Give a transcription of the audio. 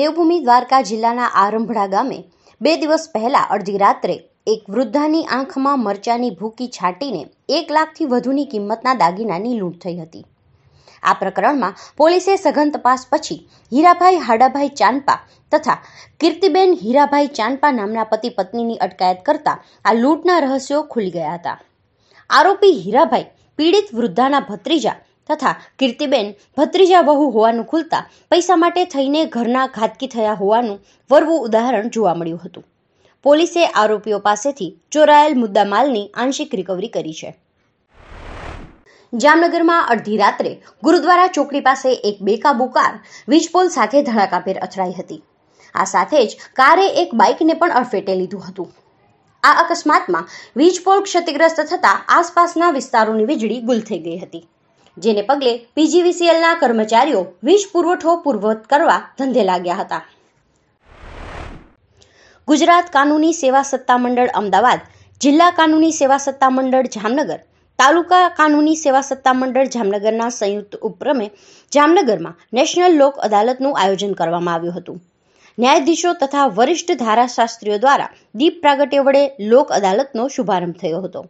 દેવભૂમિ દ્વારકા જિલ્લાના આરંભડા ગામે બે દિવસ પહેલા અડધી રાત્રે એક વૃદ્ધાની આંખમાં મરચાની ભૂકી છાંટીને એક લાખથી વધુની કિંમતના દાગીનાની લૂંટ થઈ હતી આ પ્રકરણમાં પોલીસે સઘન તપાસ પછી હીરાભાઈ હાડાભાઈ ચાનપા તથા કીર્તિબેન હીરાભાઈ ચાનપા નામના પતિ પત્નીની અટકાયત કરતા આ લૂંટના રહસ્યો ખુલી ગયા હતા આરોપી હીરાભાઈ પીડિત વૃદ્ધાના ભત્રીજા તથા કીર્તિબેન ભત્રીજા વહુ હોવાનું ખુલતા પૈસા માટે થઈને ઘરના ઘાતકી થયા હોવાનું વરવું ઉદાહરણ જોવા મળ્યું હતું પોલીસે આરોપીઓ પાસેથી ચોરાયેલ મુદ્દામાલની આંશિક રિકવરી કરી છે જામનગરમાં અડધી રાત્રે ગુરુદ્વારા ચોકડી પાસે એક બેકાબુ કાર વીજપોલ સાથે ધડાકાભેર અથડાઈ હતી આ સાથે જ કારે એક બાઇકને પણ અડફેટે લીધું હતું આ અકસ્માતમાં વીજ પોલ ક્ષતિગ્રસ્ત થતાં આસપાસના વિસ્તારોની વીજળી ગુલ થઈ ગઈ હતી જેને પગલે પીજીવીસીએલના કર્મચારીઓ વીજ પુરવઠો પૂર્વવત કરવા ધંધે લાગ્યા હતા ગુજરાત કાનૂની સેવા સત્તામંડળ અમદાવાદ જિલ્લા કાનૂની સેવા સત્તા મંડળ જામનગર તાલુકા કાનૂની સેવા સત્તામંડળ જામનગરના સંયુક્ત ઉપક્રમે જામનગરમાં નેશનલ લોક અદાલતનું આયોજન કરવામાં આવ્યું હતું ન્યાયાધીશો તથા વરિષ્ઠ ધારાશાસ્ત્રીઓ દ્વારા દીપ પ્રાગટ્ય વડે લોક અદાલતનો શુભારંભ થયો હતો